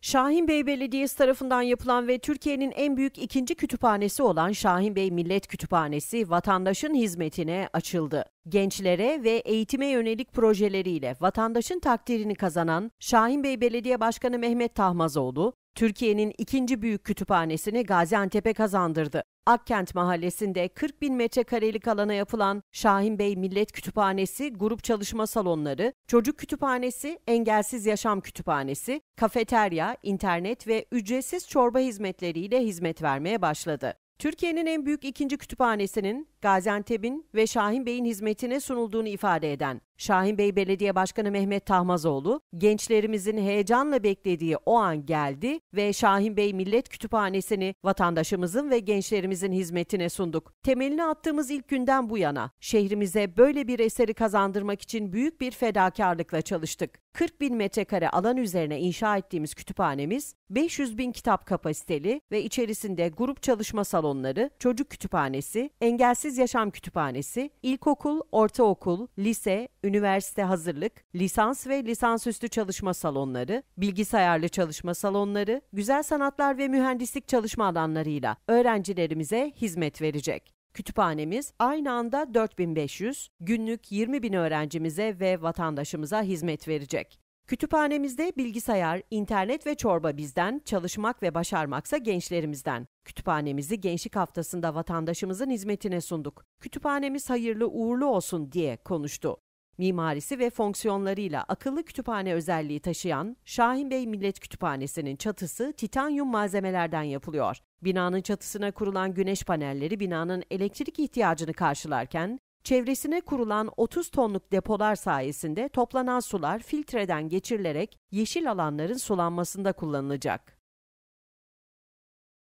Şahinbey Belediyesi tarafından yapılan ve Türkiye'nin en büyük ikinci kütüphanesi olan Şahinbey Millet Kütüphanesi vatandaşın hizmetine açıldı. Gençlere ve eğitime yönelik projeleriyle vatandaşın takdirini kazanan Şahinbey Belediye Başkanı Mehmet Tahmazoğlu, Türkiye'nin ikinci büyük kütüphanesini Gaziantep'e kazandırdı. Akkent Mahallesi'nde 40 bin metrekarelik alana yapılan Şahin Bey Millet Kütüphanesi, grup çalışma salonları, çocuk kütüphanesi, engelsiz yaşam kütüphanesi, kafeterya, internet ve ücretsiz çorba hizmetleriyle hizmet vermeye başladı. Türkiye'nin en büyük ikinci kütüphanesinin Gaziantep'in ve Şahin Bey'in hizmetine sunulduğunu ifade eden Şahin Bey Belediye Başkanı Mehmet Tahmazoğlu, gençlerimizin heyecanla beklediği o an geldi ve Şahin Bey Millet Kütüphanesi'ni vatandaşımızın ve gençlerimizin hizmetine sunduk. Temelini attığımız ilk günden bu yana şehrimize böyle bir eseri kazandırmak için büyük bir fedakarlıkla çalıştık. 40 bin metrekare alan üzerine inşa ettiğimiz kütüphanemiz 500 bin kitap kapasiteli ve içerisinde grup çalışma salonları, çocuk kütüphanesi, engelsiz Sınırsız Yaşam Kütüphanesi, ilkokul, ortaokul, lise, üniversite hazırlık, lisans ve lisansüstü çalışma salonları, bilgisayarlı çalışma salonları, güzel sanatlar ve mühendislik çalışma alanlarıyla öğrencilerimize hizmet verecek. Kütüphanemiz aynı anda 4500, günlük 20 bin öğrencimize ve vatandaşımıza hizmet verecek. Kütüphanemizde bilgisayar, internet ve çorba bizden, çalışmak ve başarmaksa gençlerimizden. Kütüphanemizi Gençlik Haftası'nda vatandaşımızın hizmetine sunduk. Kütüphanemiz hayırlı uğurlu olsun diye konuştu. Mimarisi ve fonksiyonlarıyla akıllı kütüphane özelliği taşıyan Şahin Bey Millet Kütüphanesi'nin çatısı titanyum malzemelerden yapılıyor. Binanın çatısına kurulan güneş panelleri binanın elektrik ihtiyacını karşılarken Çevresine kurulan 30 tonluk depolar sayesinde toplanan sular filtreden geçirilerek yeşil alanların sulanmasında kullanılacak.